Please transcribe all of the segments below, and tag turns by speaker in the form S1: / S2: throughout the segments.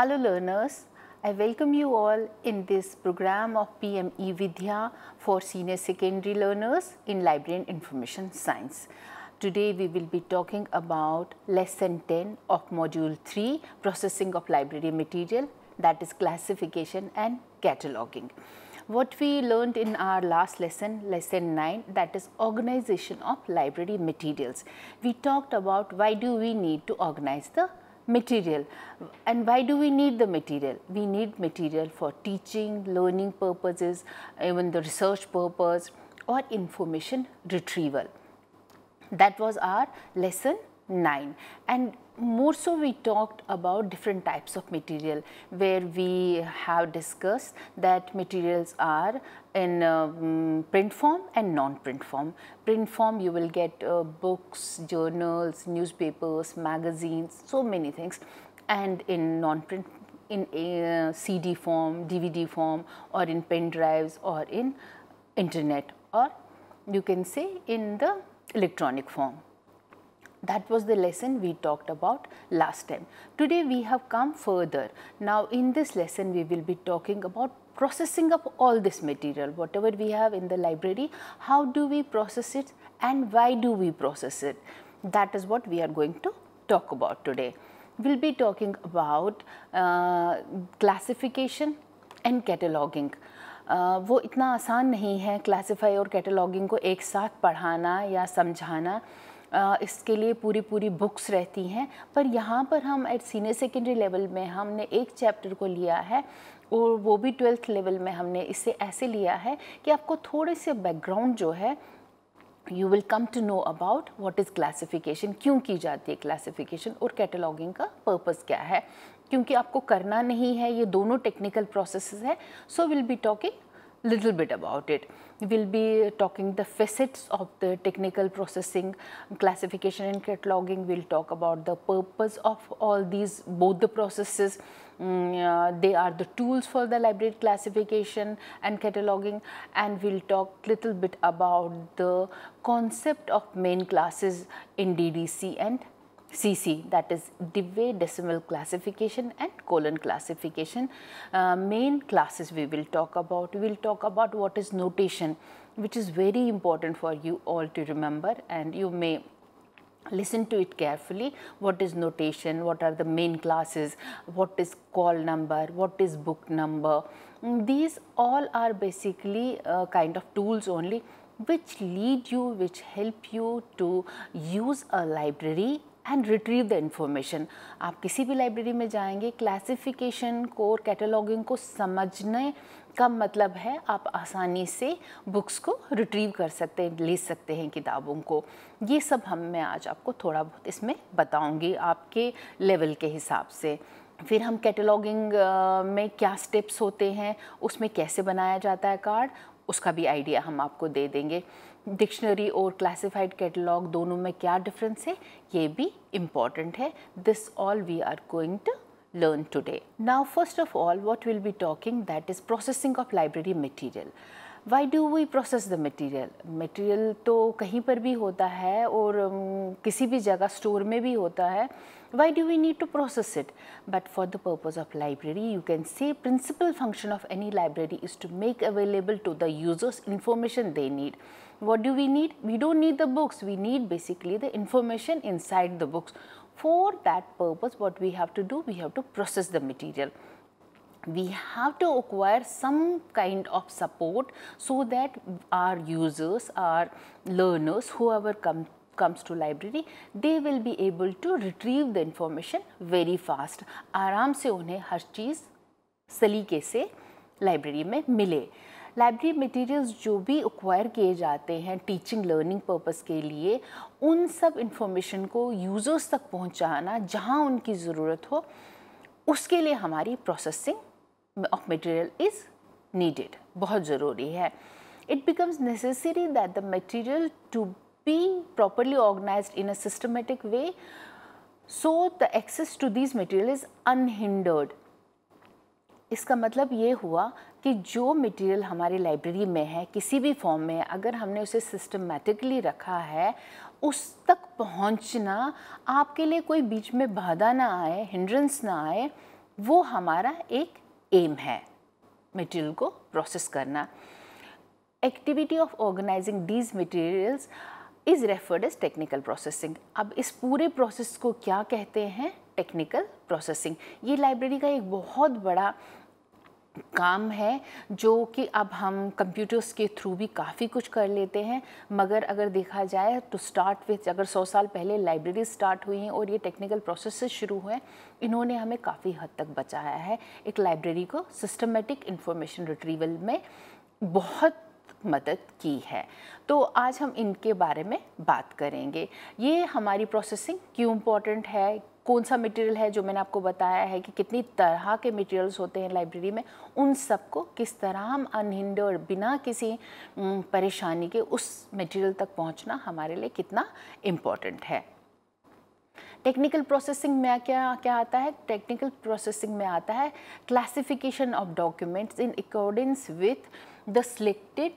S1: Hello learners, I welcome you all in this program of PME Vidya for senior secondary learners in library and information science. Today we will be talking about lesson 10 of module 3 processing of library material that is classification and cataloging. What we learned in our last lesson, lesson 9 that is organization of library materials. We talked about why do we need to organize the material. And why do we need the material? We need material for teaching, learning purposes, even the research purpose or information retrieval. That was our lesson 9 and more so we talked about different types of material where we have discussed that materials are in um, print form and non-print form. Print form you will get uh, books, journals, newspapers, magazines, so many things and in non-print in uh, CD form, DVD form or in pen drives or in internet or you can say in the electronic form. That was the lesson we talked about last time. Today we have come further. Now in this lesson we will be talking about processing up all this material whatever we have in the library. How do we process it and why do we process it? That is what we are going to talk about today. We will be talking about uh, classification and cataloging. Uh, वो इतना आसान नहीं है classify और cataloguing को एक साथ पढ़ाना या समझाना इसके लिए पूरी पूरी बुक्स रहती हैं पर यहाँ पर हम एट सीनियर सेकेंडरी लेवल में हमने एक चैप्टर को लिया है और वो भी ट्वेल्थ लेवल में हमने इसे ऐसे लिया है कि आपको थोड़े से बैकग्राउंड जो है you will come to know about what is classification क्यों की जाती है क्लासिफिकेशन और कैटलॉगिंग का पर्पज़ क्या है क्योंकि आपको करना नहीं है ये दोनों टेक्निकल प्रोसेस है so will be talking little bit about it. We'll be talking the facets of the technical processing, classification and cataloging. We'll talk about the purpose of all these, both the processes. Mm, uh, they are the tools for the library classification and cataloging and we'll talk little bit about the concept of main classes in DDC and CC that is Dewey decimal classification and colon classification. Uh, main classes we will talk about, we will talk about what is notation which is very important for you all to remember and you may listen to it carefully what is notation what are the main classes what is call number what is book number mm, these all are basically uh, kind of tools only which lead you which help you to use a library and retrieve the information आप किसी भी library में जाएंगे classification को cataloguing को समझने का मतलब है आप आसानी से बुक्स को रिट्रीव कर सकते हैं ले सकते हैं किताबों को ये सब हम मैं आज आपको थोड़ा बहुत इसमें बताऊंगी आपके लेवल के हिसाब से फिर हम कैटलॉगिंग में क्या स्टेप्स होते हैं उसमें कैसे बनाया जाता है कार्ड उसका भी आइडिया हम आपको दे देंगे डिक्शनरी और क्लासिफाइड कैटलॉग दोनों में क्या डिफरेंस है ये भी इम्पॉर्टेंट है this all we are going to learn today. Now first of all what we'll be talking that is processing of library material. Why do we process the material? Material तो कहीं पर भी होता है और um, किसी भी जगह स्टोर में भी होता है Why do we need to process it? But for the purpose of library, you can say principal function of any library is to make available to the users information they need. what do we need? We don't need the books, we need basically the information inside the books. For that purpose, what we have to do, we have to process the material we have to acquire some kind of support so that our users, our learners, whoever come, comes to library, they will be able to retrieve the information very fast. Aram se unhe har cheez सलीके से library में library materials जो भी acquire किए जाते हैं teaching learning purpose के लिए उन सब इंफॉर्मेशन को यूज़र्स तक पहुंचाना जहां उनकी ज़रूरत हो उसके लिए हमारी processing of material is needed बहुत ज़रूरी है it becomes necessary that the material to be properly organise in a systematic way so the access to this material is unhindered इसका मतलब ये हुआ कि जो मटेरियल हमारी लाइब्रेरी में है किसी भी फॉर्म में अगर हमने उसे सिस्टमेटिकली रखा है उस तक पहुंचना आपके लिए कोई बीच में बाधा ना आए हिंड्रेंस ना आए वो हमारा एक एम है मटेरियल को प्रोसेस करना activity of organising these materials is referred as technical processing अब इस पूरे प्रोसेस को क्या कहते हैं टेक्निकल प्रोसेसिंग ये लाइब्रेरी का एक बहुत बड़ा काम है जो कि अब हम कंप्यूटर्स के थ्रू भी काफ़ी कुछ कर लेते हैं मगर अगर देखा जाए तो स्टार्ट विथ अगर 100 साल पहले लाइब्रेरी स्टार्ट हुई हैं और ये टेक्निकल प्रोसेस शुरू हुए इन्होंने हमें काफ़ी हद तक बचाया है एक लाइब्रेरी को सिस्टमेटिक इन्फॉर्मेशन रिट्रीवल में बहुत मदद की है तो आज हम इनके बारे में बात करेंगे ये हमारी प्रोसेसिंग क्यों इम्पोर्टेंट है कौन सा मटेरियल है जो मैंने आपको बताया है कि कितनी तरह के मटेरियल्स होते हैं लाइब्रेरी में उन सबको किस तरह हम और बिना किसी परेशानी के उस मटेरियल तक पहुंचना हमारे लिए कितना इम्पॉर्टेंट है टेक्निकल प्रोसेसिंग में क्या क्या आता है टेक्निकल प्रोसेसिंग में आता है classification of documents in accordance with the selected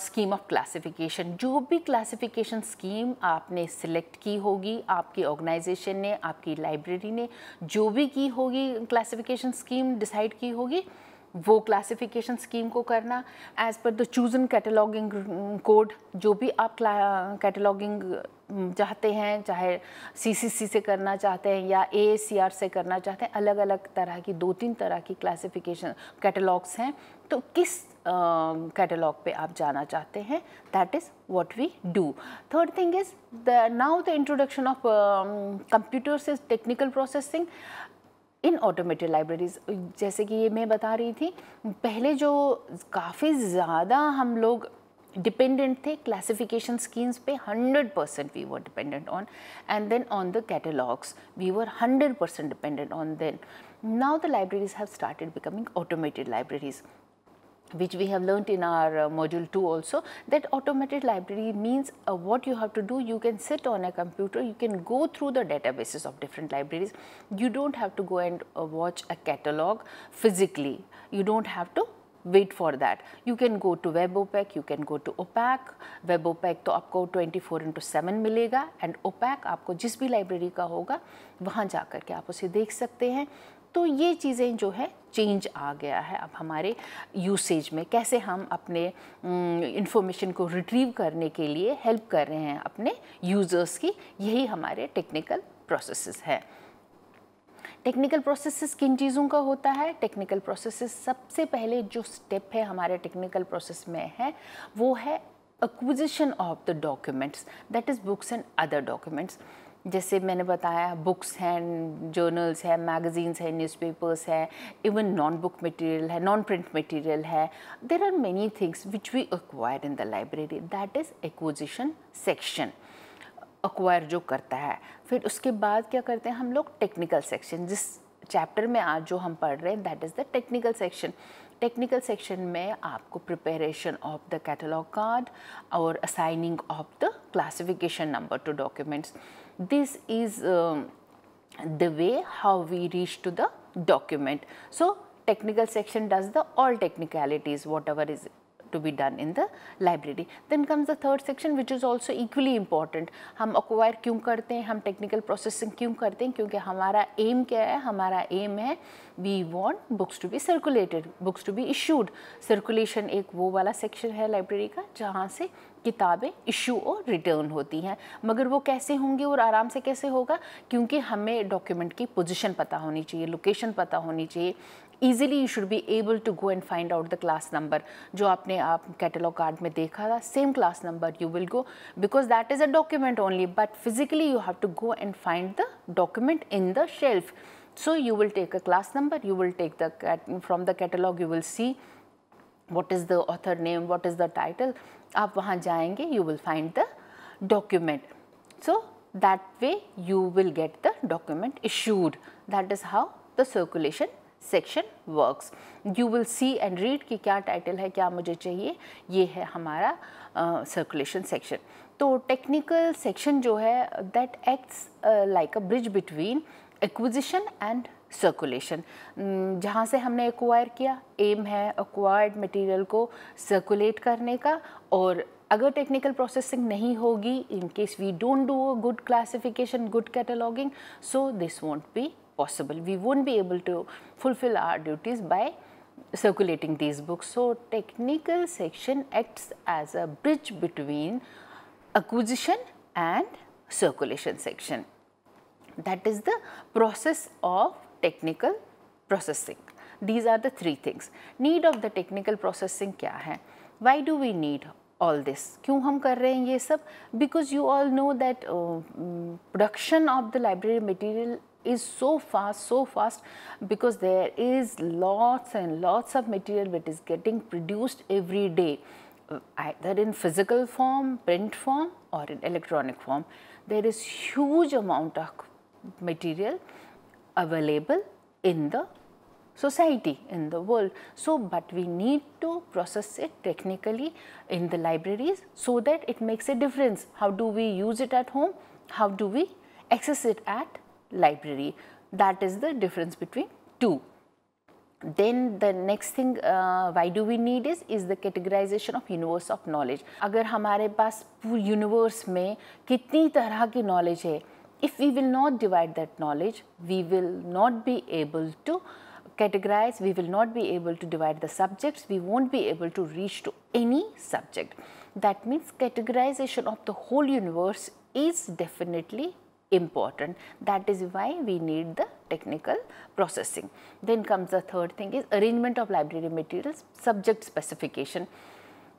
S1: scheme of classification जो भी क्लासिफिकेशन स्कीम आपने सिलेक्ट की होगी आपकी ऑर्गेनाइजेशन ने आपकी लाइब्रेरी ने जो भी की होगी क्लासिफिकेशन स्कीम डिसाइड की होगी वो क्लासिफिकेशन स्कीम को करना as per the chosen cataloguing code जो भी आप कैटलॉगिंग चाहते हैं चाहे सीसीसी से करना चाहते हैं या ए से करना चाहते हैं अलग अलग तरह की दो तीन तरह की क्लासिफिकेशन कैटलॉग्स हैं तो किस कैटलॉग uh, पे आप जाना चाहते हैं that is what we do third thing is the now the introduction of computers is technical processing in automated libraries जैसे कि ये मैं बता रही थी पहले जो काफ़ी ज़्यादा हम लोग डिपेंडेंट थे क्लासिफिकेशन स्कीम्स पे hundred percent we were dependent on and then on the catalogues we were hundred percent dependent on then now the libraries have started becoming automated libraries which we have learnt in our uh, module 2 also that automated library means uh, what you have to do you can sit on a computer you can go through the databases of different libraries you don't have to go and uh, watch a catalog physically you don't have to wait for that. You can go to WebOpec, you can go to OPAC, WebOpec to aapko 24 into 7 milega and OPAC aapko jis bhi library ka hoga wahan ja kar ke aap use dekh sakte hain तो ये चीज़ें जो है change आ गया है अब हमारे usage में कैसे हम अपने इंफॉर्मेशन को रिट्रीव करने के लिए हेल्प कर रहे हैं अपने यूज़र्स की यही हमारे टेक्निकल प्रोसेसेस हैं टेक्निकल प्रोसेसेस किन चीज़ों का होता है टेक्निकल प्रोसेसेस सबसे पहले जो स्टेप है हमारे टेक्निकल प्रोसेस में है वो है acquisition of the documents that is books and other documents जैसे मैंने बताया बुक्स हैं जर्नल्स हैं मैगजीन्स हैं न्यूज़पेपर्स हैं इवन नॉन बुक मटेरियल है नॉन प्रिंट मटेरियल है there are many things which we acquire in the library that is acquisition section acquire जो करता है फिर उसके बाद क्या करते हैं हम लोग टेक्निकल सेक्शन जिस चैप्टर में आज जो हम पढ़ रहे हैं that is the technical section technical section में आपको preparation of the catalogue card और assigning of the classification number to documents This is um, the way how we reach to the document. So, technical section does the all technicalities whatever is to be done in the library. Then comes the third section which is also equally important. हम acquire क्यों करते हैं हम technical processing क्यों करते हैं क्योंकि हमारा aim क्या है हमारा aim है we want books to be circulated, books to be issued. Circulation एक वो वाला section है library का जहाँ से किताबें इशू और रिटर्न होती हैं मगर वो कैसे होंगे और आराम से कैसे होगा क्योंकि हमें डॉक्यूमेंट की पोजीशन पता होनी चाहिए लोकेशन पता होनी चाहिए easily you should be able to go and find out the class number jo apne aap catalog card mein dekha tha same class number you will go because that is a document only but physically you have to go and find the document in the shelf so you will take a class number you will take the from the catalog you will see what is the author name what is the title aap wahan jayenge you will find the document so that way you will get the document issued that is how the circulation section works you will see and read कि क्या title है क्या मुझे चाहिए ये है हमारा circulation uh, section तो टेक्निकल सेक्शन जो है that acts like a bridge between acquisition and circulation जहाँ से हमने एक्वायर किया एम है एक्वायर्ड मटेरियल को सर्कुलेट करने का और अगर टेक्निकल प्रोसेसिंग नहीं होगी in case we don't do a good classification good cataloguing so this won't be possible. We won't be able to fulfill our duties by circulating these books. So, technical section acts as a bridge between acquisition and circulation section. That is the process of technical processing. These are the three things. Need of the technical processing क्या है? Why do we need all this? क्यों हम कर रहे हैं ये सब because you all know that production of the library material is so fast, so fast because there is lots and lots of material that is getting produced every day either uh, in physical form, print form or in electronic form. There is huge amount of material available in the society, in the world. So, but we need to process it technically in the libraries so that it makes a difference. How do we use it at home? How do we access it at library. That is the difference between two. Then the next thing, uh, why do we need is is the categorization of universe of knowledge. अगर हमारे पास पूरे universe में कितनी तरह की knowledge है if we categorize we will not be able to divide the subjects we won't be able to reach to any subject that means categorization of the whole universe is definitely important. That is why we need the technical processing. Then comes the third thing is arrangement of library materials, subject specification.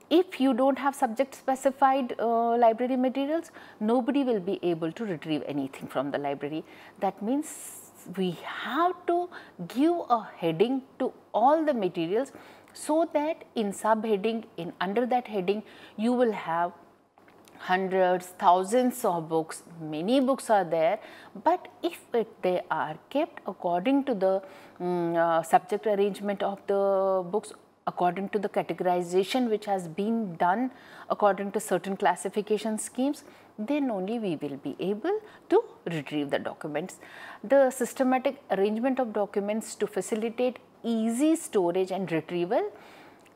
S1: If you do not have subject specified uh, library materials, nobody will be able to retrieve anything from the library. That means we have to give a heading to all the materials so that in subheading, in under that heading, you will have hundreds, thousands of books, many books are there, but if it, they are kept according to the um, uh, subject arrangement of the books according to the categorization which has been done according to certain classification schemes, then only we will be able to retrieve the documents. The systematic arrangement of documents to facilitate easy storage and retrieval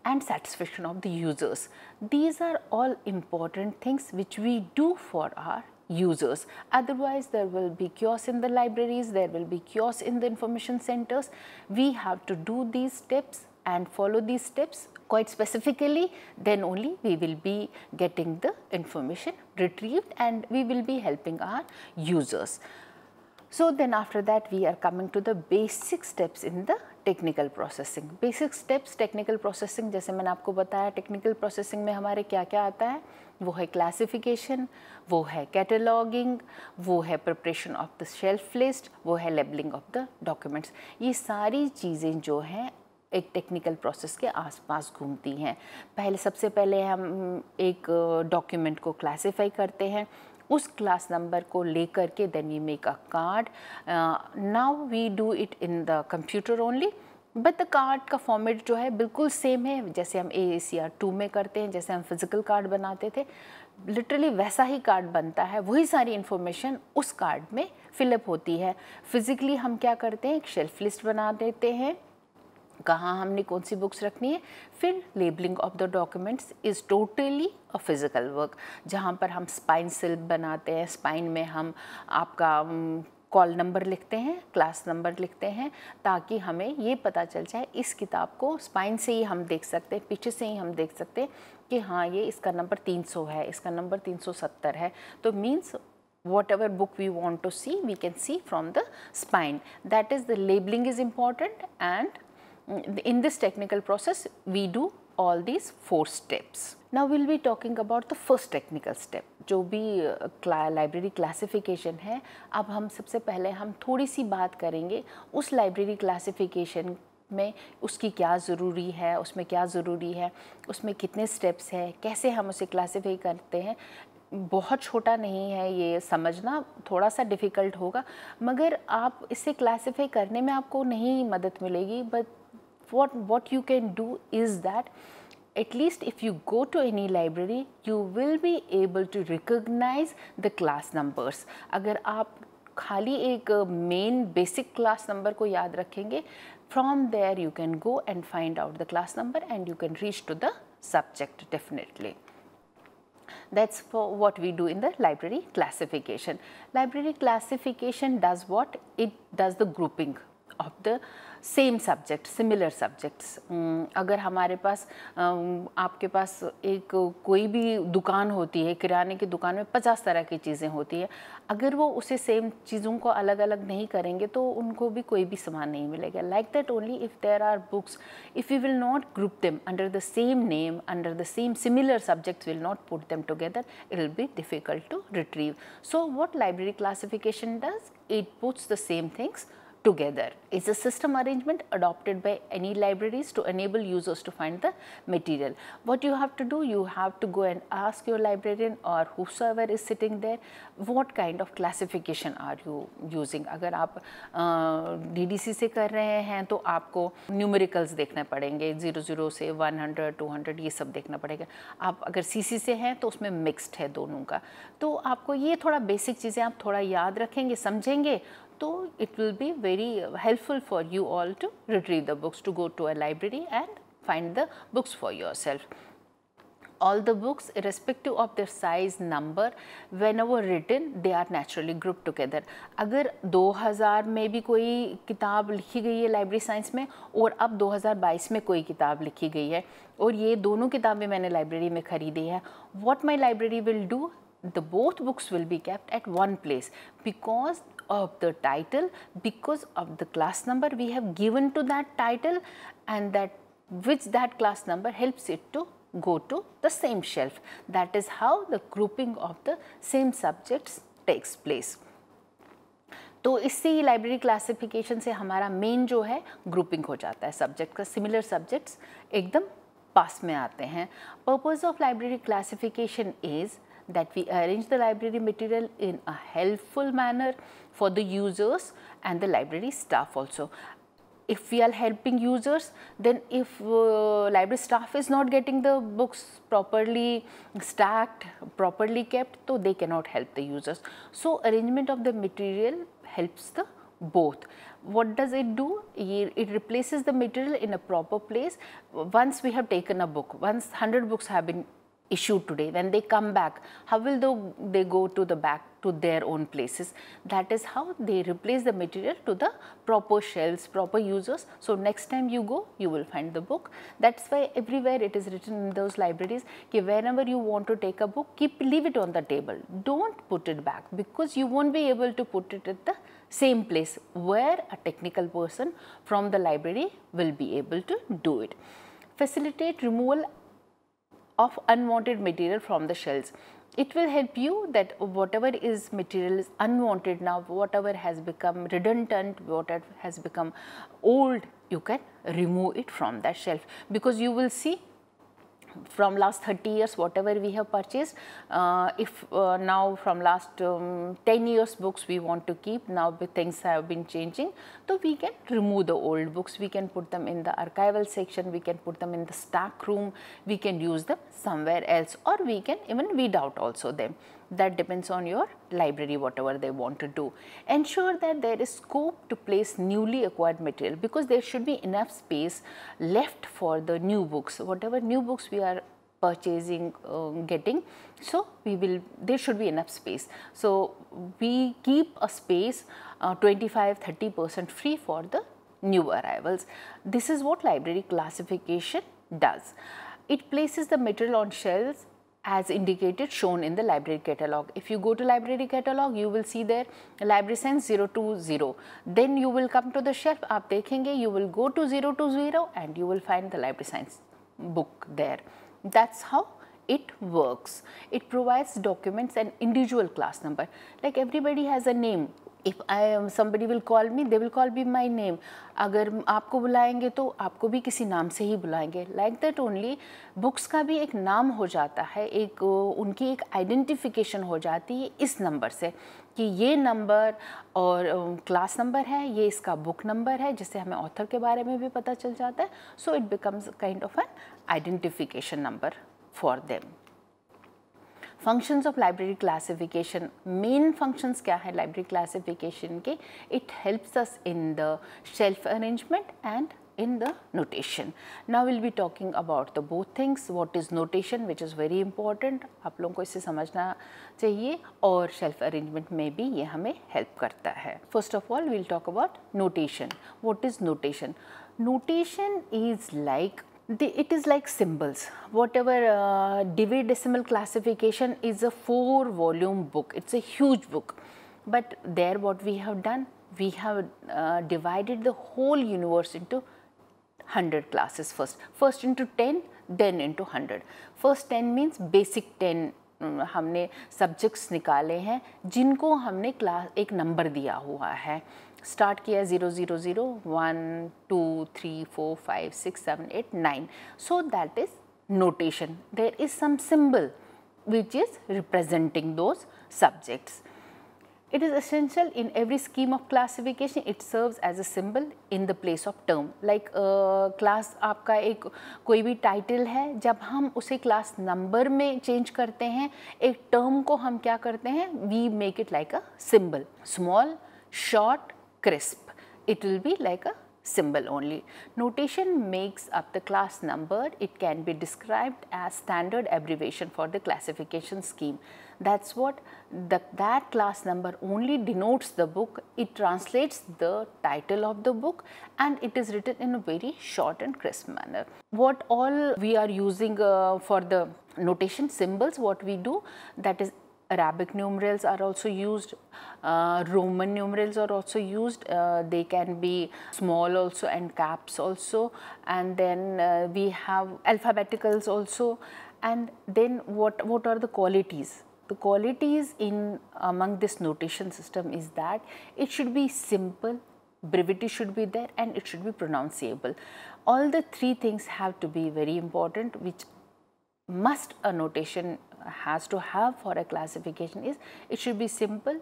S1: and satisfaction of the users. These are all important things which we do for our users. Otherwise, there will be kiosks in the libraries, there will be kiosks in the information centers. We have to do these steps and follow these steps quite specifically, then only we will be getting the information retrieved and we will be helping our users. So then after that we are coming to the basic steps in the technical processing basic steps technical processing जैसे मैंने आपको बताया technical processing में हमारे क्या क्या आता है वो है क्लासिफिकेशन वो है कैटलॉगिंग वो है preparation of the shelf list वो है लेबलिंग ऑफ द डॉक्यूमेंट्स ये सारी चीज़ें जो हैं एक टेक्निकल प्रोसेस के आसपास घूमती हैं पहले सबसे पहले हम एक डॉक्यूमेंट को क्लासिफाई करते हैं उस क्लास नंबर को लेकर के then we make a card now we do it in the computer only but the card का फॉर्मेट जो है बिल्कुल सेम है जैसे हम ए सी आर टू में करते हैं जैसे हम फिज़िकल कार्ड बनाते थे लिटरली वैसा ही कार्ड बनता है वही सारी इन्फॉर्मेशन उस कार्ड में फिलअप होती है फिज़िकली हम क्या करते हैं एक शेल्फ लिस्ट बना देते हैं कहाँ हमने कौन सी बुक्स रखनी है फिर labelling of the documents is totally a physical work जहाँ पर हम स्पाइन सिल्प बनाते हैं स्पाइन में हम आपका कॉल नंबर लिखते हैं क्लास नंबर लिखते हैं ताकि हमें ये पता चल जाए इस किताब को स्पाइन से ही हम देख सकते हैं पीछे से ही हम देख सकते हैं कि हाँ ये इसका नंबर 300 है इसका नंबर 370 है तो means ever book we want to see we can see from the spine that is the labelling is important and in this technical process we do all these four steps. Now we'll be talking about the first technical step. जो भी library uh, classification है अब हम सबसे पहले हम थोड़ी सी बात करेंगे उस लाइब्रेरी क्लासिफिकेशन में उसकी क्या ज़रूरी है उसमें क्या ज़रूरी है उसमें कितने स्टेप्स है कैसे हम उसे क्लासीफाई करते हैं बहुत छोटा नहीं है ये समझना थोड़ा सा डिफ़िकल्ट होगा मगर आप इसे क्लासीफाई करने में आपको नहीं मदद मिलेगी but what, what you can do is that at least if you go to any library, you will be able to recognize the class numbers. अगर आप खाली एक मेन बेसिक क्लास नंबर को याद रखेंगे from you can can go and find out the class number and you can reach to the that's for what we do in the library classification. Library classification does what? It does the grouping of the same subject similar subjects अगर हमारे पास आपके पास एक कोई भी दुकान होती है किराने की दुकान में पचास तरह की चीज़ें होती है अगर वो उसे सेम चीज़ों को अलग अलग नहीं करेंगे तो उनको भी कोई भी सामान नहीं मिलेगा like that only if there are books if you will not group them under the same name under the same similar subjects will not put them together it will be difficult to retrieve so what library classification does it puts the same things together. It's a system arrangement adopted by any libraries to enable users to find the material. What you have to do, you have to go and ask your librarian or whosoever is sitting there, what kind of classification are you using? अगर आप DDC से कर रहे हैं तो आपको numericals देखने पड़ेंगे 00 से 100, 200 ये सब देखना पड़ेगा आप अगर CC से हैं तो उसमें mixed है दोनों का तो आपको ये थोड़ा basic चीज़ें आप थोड़ा याद रखेंगे समझेंगे तो it will be very helpful for you all to retrieve the books to go to a library and find the books for yourself all the books respective of their size number when our return they are naturally group together अगर 2000 में भी कोई किताब लिखी गई है library science में और अब 2022 में कोई किताब लिखी गई है और ये दोनों किताबें मैंने लाइब्रेरी में खरीदी है what my library will do the both books will be kept at one place because of the title because of the class number we have given to that title and that which that class number helps it to go to the same shelf. That is how the grouping of the same subjects takes place. तो इससे ही library classification से हमारा main जो है grouping हो जाता है subject का सिमिलर सब्जेक्ट्स एकदम पास में आते हैं purpose of library classification is that we arrange the library material in a helpful manner for the users and the library staff also. If we are helping users, then if uh, library staff is not getting the books properly stacked, properly kept, so they cannot help the users. So, arrangement of the material helps the both. What does it do? It replaces the material in a proper place once we have taken a book. Once 100 books have been issue today when they come back how will they go to the back to their own places that is how they replace the material to the proper shelves proper users so next time you go you will find the book that's why everywhere it is written in those libraries okay, whenever you want to take a book keep leave it on the table don't put it back because you won't be able to put it at the same place where a technical person from the library will be able to do it facilitate removal of unwanted material from the shells. It will help you that whatever is material is unwanted now, whatever has become redundant, whatever has become old, you can remove it from that shelf because you will see from last 30 years whatever we have purchased uh, if uh, now from last um, 10 years books we want to keep now things have been changing so we can remove the old books we can put them in the archival section we can put them in the stack room we can use them somewhere else or we can even weed out also them that depends on your library whatever they want to do. Ensure that there is scope to place newly acquired material because there should be enough space left for the new books whatever new books we are purchasing uh, getting so we will there should be enough space so we keep a space uh, 25 30 percent free for the new arrivals this is what library classification does it places the material on shelves as indicated shown in the library catalog. If you go to library catalog, you will see there library sense 020. Then you will come to the shelf, aap dekhenge, you will go to 020 and you will find the library science book there. That's how it works. It provides documents and individual class number. Like everybody has a name, if I somebody will call me they will call be my name अगर आपको बुलाएंगे तो आपको भी किसी नाम से ही बुलाएंगे लाइक दैट ओनली बुक्स का भी एक नाम हो जाता है एक उनकी एक आइडेंटिफिकेशन हो जाती है इस नंबर से कि ये नंबर और क्लास um, नंबर है ये इसका बुक नंबर है जिससे हमें ऑथर के बारे में भी पता चल जाता है so it becomes kind of an identification number for them functions of library classification main functions क्या है लाइब्रेरी क्लासिफिकेशन के it helps us in the shelf arrangement and in the notation. Now we'll be talking about the both things. What is notation, which is very important. आप लोगों को इसे समझना चाहिए और shelf arrangement में भी ये हमें help करता है. First of all, we'll talk about notation. What is notation? Notation is like The, it is like symbols. Whatever uh, Dewey Decimal Classification is a four volume book. It's a huge book. But there what we have done, we have uh, divided the whole universe into 100 classes first. First into 10, then into 100. First 10 means basic 10 हमने subjects निकाले हैं जिनको हमने class एक number दिया हुआ है start किया zero zero zero one two three four five six seven eight nine so that is notation there is some symbol which is representing those subjects it is essential in every scheme of classification it serves as a symbol in the place of term like class आपका एक कोई भी title है जब हम उसे class number में change करते हैं एक टर्म को हम क्या करते हैं we make it like a symbol small short crisp. It will be like a symbol only. Notation makes up the class number. It can be described as standard abbreviation for the classification scheme. That's what the, that class number only denotes the book. It translates the title of the book and it is written in a very short and crisp manner. What all we are using uh, for the notation symbols, what we do that is Arabic numerals are also used, uh, Roman numerals are also used, uh, they can be small also and caps also and then uh, we have alphabeticals also and then what, what are the qualities? The qualities in among this notation system is that it should be simple, brevity should be there and it should be pronounceable. All the three things have to be very important which must a notation has to have for a classification is it should be simple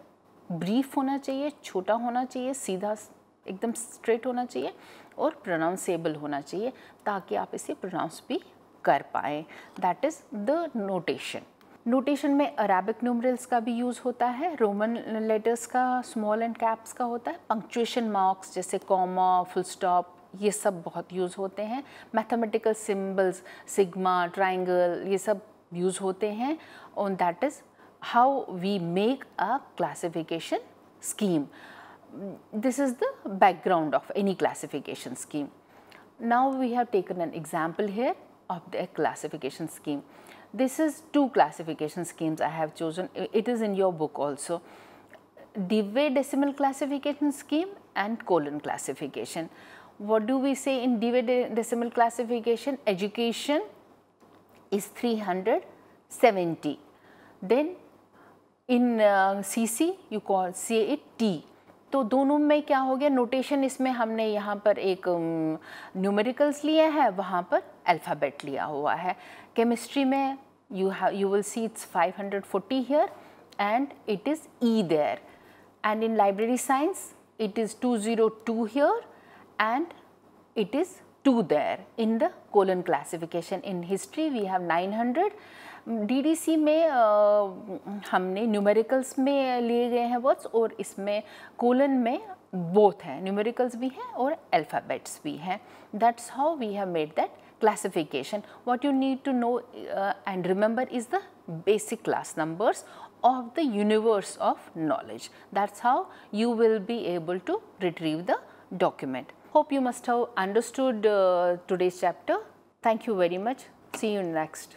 S1: brief होना चाहिए छोटा होना चाहिए सीधा एकदम straight होना चाहिए और प्रोनाउंसेबल होना चाहिए ताकि आप इसे प्रोनाउंस भी कर पाएँ that is the notation notation में अरबिक न्यूमरल्स का भी यूज़ होता है रोमन लेटर्स का स्मॉल एंड कैप्स का होता है पंक्चुएशन मार्क्स जैसे कॉमा फुल स्टॉप ये सब बहुत यूज़ होते हैं मैथमेटिकल सिम्बल्स सिग्मा ट्राइंगल ये सब व्यूज़ होते हैं on that is how we make a classification this is the background of any classification scheme. Now we have taken an example here of the classification scheme. This is two classification schemes I have chosen. It is in your book also. Dewey decimal classification scheme and colon classification. What do we say in Dewey decimal classification? Education is 370. Then in uh, CC you call say it T. तो दोनों में क्या हो गया notation इसमें हमने यहाँ पर एक न्यूमेरिकल्स um, लिए हैं वहाँ पर अल्फ़ाबेट लिया हुआ है केमिस्ट्री में you you will see it's 540 here and it is E there and in library science it is 202 here and it is 2 there in the colon classification. In history we have 900 DDC में आ, numericals numericals में लिए गए हैं words और इसमें colon में both हैं numericals भी हैं और alphabets भी हैं That's how we have made that classification what you need to know uh, and remember is the basic class numbers of the universe of knowledge that's how you will be able to retrieve the document Hope you must have understood uh, today's chapter. Thank you very much. See you next.